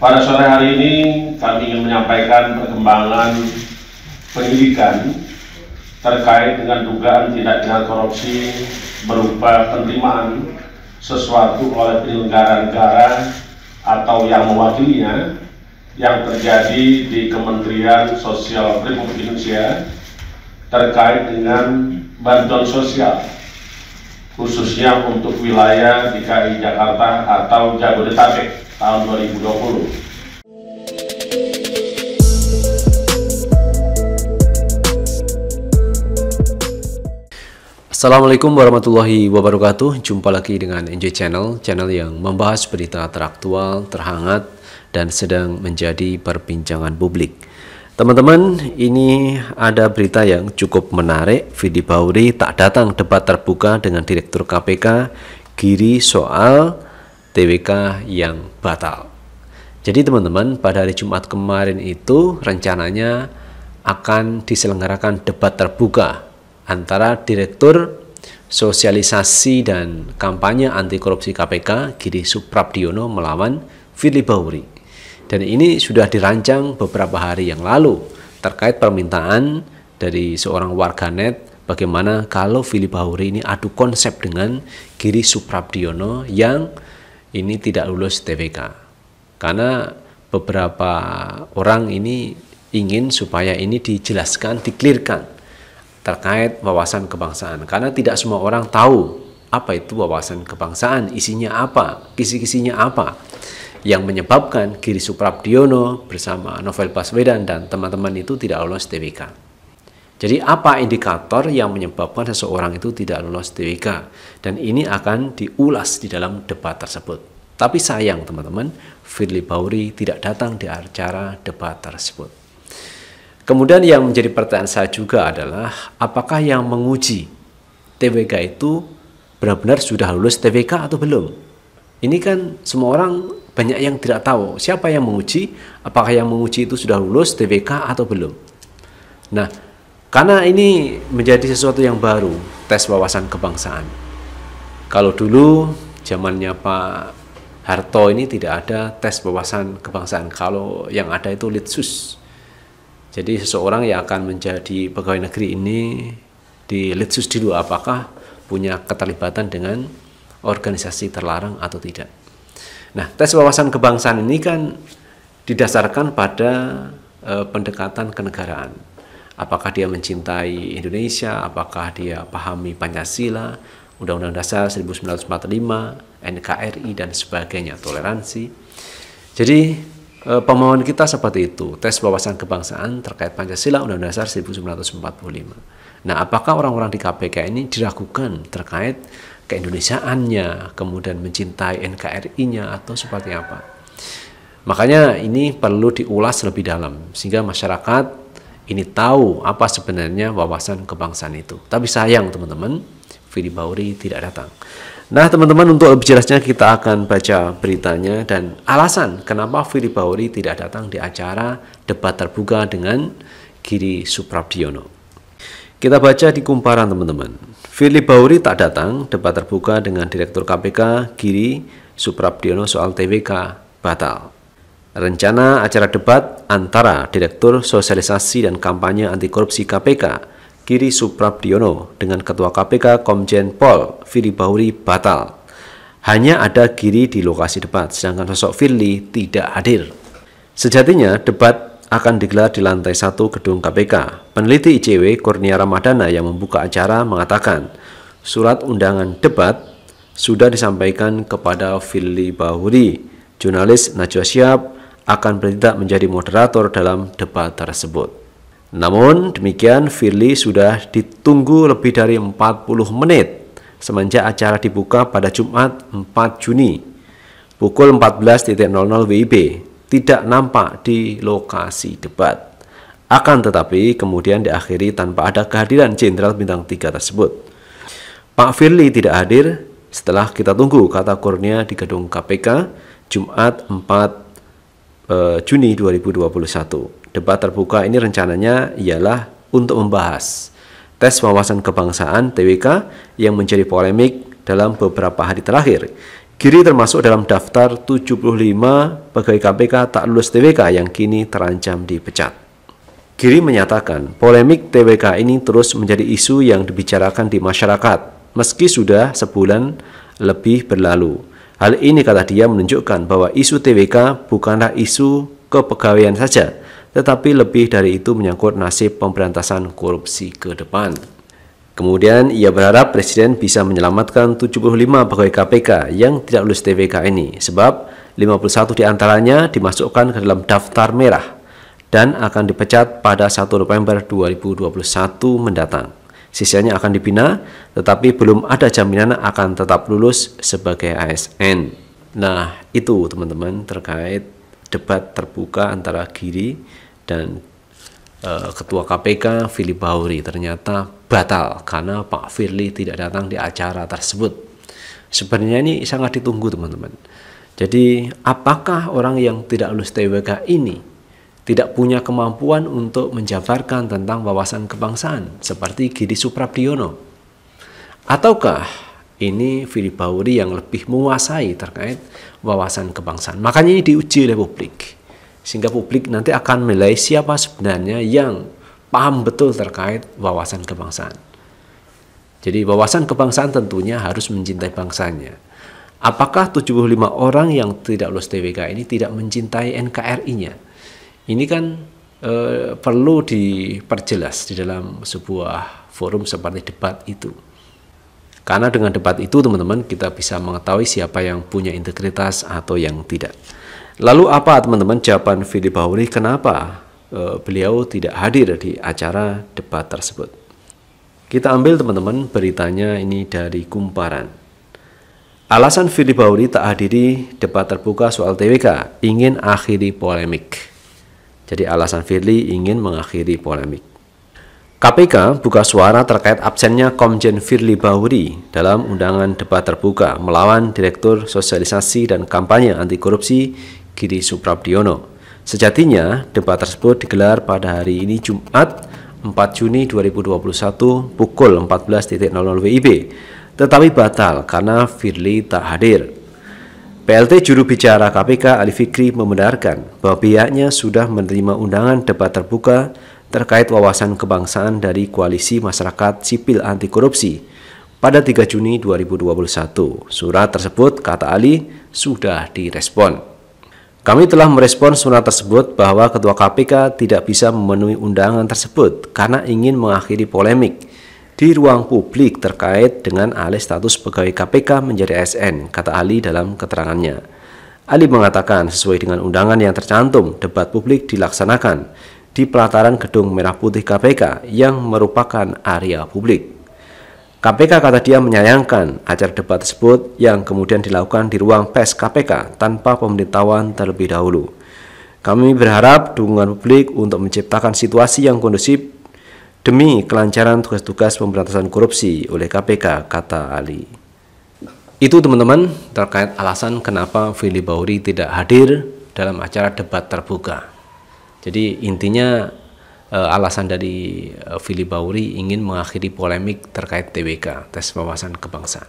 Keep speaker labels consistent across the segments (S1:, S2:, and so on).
S1: Pada sore hari ini kami ingin menyampaikan perkembangan penyidikan terkait dengan dugaan tindak pidana korupsi berupa penerimaan sesuatu oleh penyelenggara negara atau yang mewakilinya yang terjadi di Kementerian Sosial Republik Indonesia terkait dengan bantuan sosial khususnya untuk wilayah DKI Jakarta atau Jabodetabek tahun 2020. Assalamualaikum warahmatullahi wabarakatuh. Jumpa lagi dengan NJ Channel, channel yang membahas berita teraktual, terhangat, dan sedang menjadi perbincangan publik. Teman-teman, ini ada berita yang cukup menarik. Fidi Bauri tak datang debat terbuka dengan Direktur KPK Giri soal TWK yang batal. Jadi teman-teman, pada hari Jumat kemarin itu rencananya akan diselenggarakan debat terbuka antara Direktur Sosialisasi dan Kampanye Anti Korupsi KPK Giri Suprabdiono melawan Fili Bahuri. Dan ini sudah dirancang beberapa hari yang lalu terkait permintaan dari seorang warganet bagaimana kalau Fili Bahuri ini adu konsep dengan Giri Suprabdiono yang ini tidak lulus TWK karena beberapa orang ini ingin supaya ini dijelaskan, diklirkan terkait wawasan kebangsaan karena tidak semua orang tahu apa itu wawasan kebangsaan, isinya apa, kisi-kisinya apa yang menyebabkan Giri Suprabdiono bersama Novel Baswedan dan teman-teman itu tidak lolos TWK. Jadi apa indikator yang menyebabkan seseorang itu tidak lolos TWK? Dan ini akan diulas di dalam debat tersebut. Tapi sayang teman-teman, Firly Bauri tidak datang di acara debat tersebut. Kemudian yang menjadi pertanyaan saya juga adalah apakah yang menguji TWK itu benar-benar sudah lulus TWK atau belum? Ini kan semua orang banyak yang tidak tahu siapa yang menguji, apakah yang menguji itu sudah lulus TWK atau belum. Nah, karena ini menjadi sesuatu yang baru, tes wawasan kebangsaan. Kalau dulu zamannya Pak Harto ini tidak ada tes wawasan kebangsaan. Kalau yang ada itu litsus. Jadi seseorang yang akan menjadi pegawai negeri ini di litsus dulu apakah punya keterlibatan dengan organisasi terlarang atau tidak. Nah, tes wawasan kebangsaan ini kan didasarkan pada e, pendekatan kenegaraan apakah dia mencintai Indonesia, apakah dia pahami Pancasila, Undang-Undang Dasar 1945, NKRI dan sebagainya, toleransi. Jadi eh, pemohon kita seperti itu, tes wawasan kebangsaan terkait Pancasila Undang-Undang Dasar 1945. Nah, apakah orang-orang di KPK ini diragukan terkait keindonesiaannya, kemudian mencintai NKRI-nya atau seperti apa? Makanya ini perlu diulas lebih dalam sehingga masyarakat ini tahu apa sebenarnya wawasan kebangsaan itu. Tapi sayang teman-teman, Fili Bauri tidak datang. Nah teman-teman untuk lebih jelasnya kita akan baca beritanya dan alasan kenapa Fili Bauri tidak datang di acara debat terbuka dengan Giri Suprabdiono. Kita baca di kumparan teman-teman. Fili Bauri tak datang debat terbuka dengan Direktur KPK Giri Suprabdiono soal TWK batal. Rencana acara debat antara Direktur Sosialisasi dan Kampanye Anti Korupsi KPK, Kiri Suprabdiono, dengan Ketua KPK Komjen Pol, Fili Bahuri, batal. Hanya ada Kiri di lokasi debat, sedangkan sosok Firly tidak hadir. Sejatinya, debat akan digelar di lantai satu gedung KPK. Peneliti ICW Kurnia Ramadana yang membuka acara mengatakan, surat undangan debat sudah disampaikan kepada Firly Bahuri, jurnalis Najwa Syab akan bertindak menjadi moderator dalam debat tersebut. Namun demikian Firly sudah ditunggu lebih dari 40 menit semenjak acara dibuka pada Jumat 4 Juni pukul 14.00 WIB tidak nampak di lokasi debat. Akan tetapi kemudian diakhiri tanpa ada kehadiran jenderal bintang 3 tersebut. Pak Firly tidak hadir setelah kita tunggu kata Kurnia di gedung KPK Jumat 4 eh, Juni 2021. Debat terbuka ini rencananya ialah untuk membahas tes wawasan kebangsaan TWK yang menjadi polemik dalam beberapa hari terakhir. Kiri termasuk dalam daftar 75 pegawai KPK tak lulus TWK yang kini terancam dipecat. Kiri menyatakan, polemik TWK ini terus menjadi isu yang dibicarakan di masyarakat, meski sudah sebulan lebih berlalu. Hal ini kata dia menunjukkan bahwa isu TWK bukanlah isu kepegawaian saja, tetapi lebih dari itu menyangkut nasib pemberantasan korupsi ke depan. Kemudian ia berharap Presiden bisa menyelamatkan 75 pegawai KPK yang tidak lulus TWK ini, sebab 51 diantaranya dimasukkan ke dalam daftar merah dan akan dipecat pada 1 November 2021 mendatang sisanya akan dibina, tetapi belum ada jaminan akan tetap lulus sebagai ASN. Nah, itu teman-teman terkait debat terbuka antara Giri dan uh, Ketua KPK Fili Bauri ternyata batal karena Pak Firly tidak datang di acara tersebut. Sebenarnya ini sangat ditunggu teman-teman. Jadi apakah orang yang tidak lulus TWK ini tidak punya kemampuan untuk menjabarkan tentang wawasan kebangsaan seperti Giri Suprabdiono? Ataukah ini Fili Bauri yang lebih menguasai terkait wawasan kebangsaan? Makanya ini diuji oleh publik. Sehingga publik nanti akan menilai siapa sebenarnya yang paham betul terkait wawasan kebangsaan. Jadi wawasan kebangsaan tentunya harus mencintai bangsanya. Apakah 75 orang yang tidak lulus TWK ini tidak mencintai NKRI-nya? ini kan e, perlu diperjelas di dalam sebuah forum seperti debat itu. Karena dengan debat itu teman-teman kita bisa mengetahui siapa yang punya integritas atau yang tidak. Lalu apa teman-teman jawaban Philip Bahuri kenapa e, beliau tidak hadir di acara debat tersebut? Kita ambil teman-teman beritanya ini dari Kumparan. Alasan Fili Bahuri tak hadiri debat terbuka soal TWK, ingin akhiri polemik. Jadi alasan Firly ingin mengakhiri polemik. KPK buka suara terkait absennya Komjen Firly Bahuri dalam undangan debat terbuka melawan Direktur Sosialisasi dan Kampanye Anti Korupsi Giri Suprabdiono. Sejatinya, debat tersebut digelar pada hari ini Jumat 4 Juni 2021 pukul 14.00 WIB, tetapi batal karena Firly tak hadir. PLT juru bicara KPK Ali Fikri membenarkan bahwa pihaknya sudah menerima undangan debat terbuka terkait wawasan kebangsaan dari Koalisi Masyarakat Sipil Anti Korupsi pada 3 Juni 2021. Surat tersebut, kata Ali, sudah direspon. Kami telah merespon surat tersebut bahwa Ketua KPK tidak bisa memenuhi undangan tersebut karena ingin mengakhiri polemik di ruang publik terkait dengan alih status pegawai KPK menjadi ASN, kata Ali dalam keterangannya. Ali mengatakan sesuai dengan undangan yang tercantum, debat publik dilaksanakan di pelataran gedung Merah Putih KPK yang merupakan area publik. KPK kata dia menyayangkan acara debat tersebut yang kemudian dilakukan di ruang pes KPK tanpa pemberitahuan terlebih dahulu. Kami berharap dukungan publik untuk menciptakan situasi yang kondusif demi kelancaran tugas-tugas pemberantasan korupsi oleh KPK, kata Ali. Itu teman-teman terkait alasan kenapa Fili Bauri tidak hadir dalam acara debat terbuka. Jadi intinya eh, alasan dari eh, Fili Bauri ingin mengakhiri polemik terkait TWK, tes wawasan kebangsaan.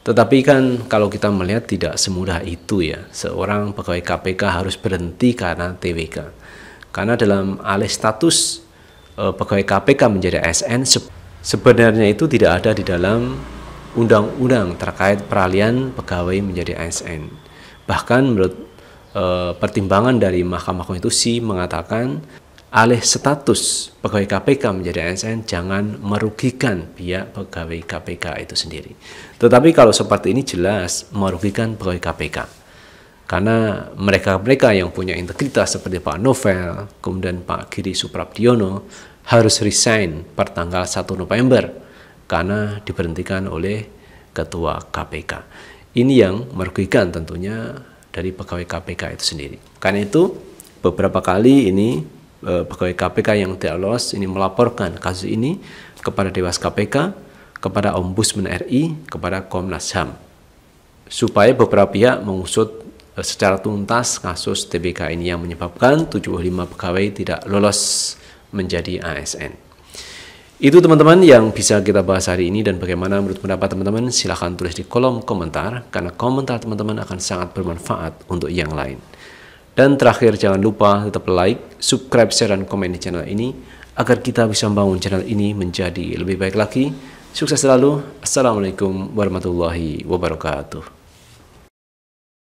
S1: Tetapi kan kalau kita melihat tidak semudah itu ya. Seorang pegawai KPK harus berhenti karena TWK. Karena dalam alih status Eh, pegawai KPK menjadi ASN sebenarnya itu tidak ada di dalam undang-undang terkait peralihan pegawai menjadi ASN. Bahkan menurut e, pertimbangan dari Mahkamah Konstitusi mengatakan alih status pegawai KPK menjadi ASN jangan merugikan pihak pegawai KPK itu sendiri. Tetapi kalau seperti ini jelas merugikan pegawai KPK karena mereka-mereka yang punya integritas seperti Pak Novel, kemudian Pak Giri Supraptiono harus resign per tanggal 1 November karena diberhentikan oleh Ketua KPK. Ini yang merugikan tentunya dari pegawai KPK itu sendiri. Karena itu beberapa kali ini eh, pegawai KPK yang tidak lolos ini melaporkan kasus ini kepada Dewas KPK, kepada Ombudsman RI, kepada Komnas HAM supaya beberapa pihak mengusut Eh, secara tuntas kasus TBK ini yang menyebabkan 75 pegawai tidak lolos menjadi ASN. Itu teman-teman yang bisa kita bahas hari ini dan bagaimana menurut pendapat teman-teman silahkan tulis di kolom komentar karena komentar teman-teman akan sangat bermanfaat untuk yang lain. Dan terakhir jangan lupa tetap like, subscribe, share, dan komen di channel ini agar kita bisa membangun channel ini menjadi lebih baik lagi. Sukses selalu. Assalamualaikum warahmatullahi wabarakatuh.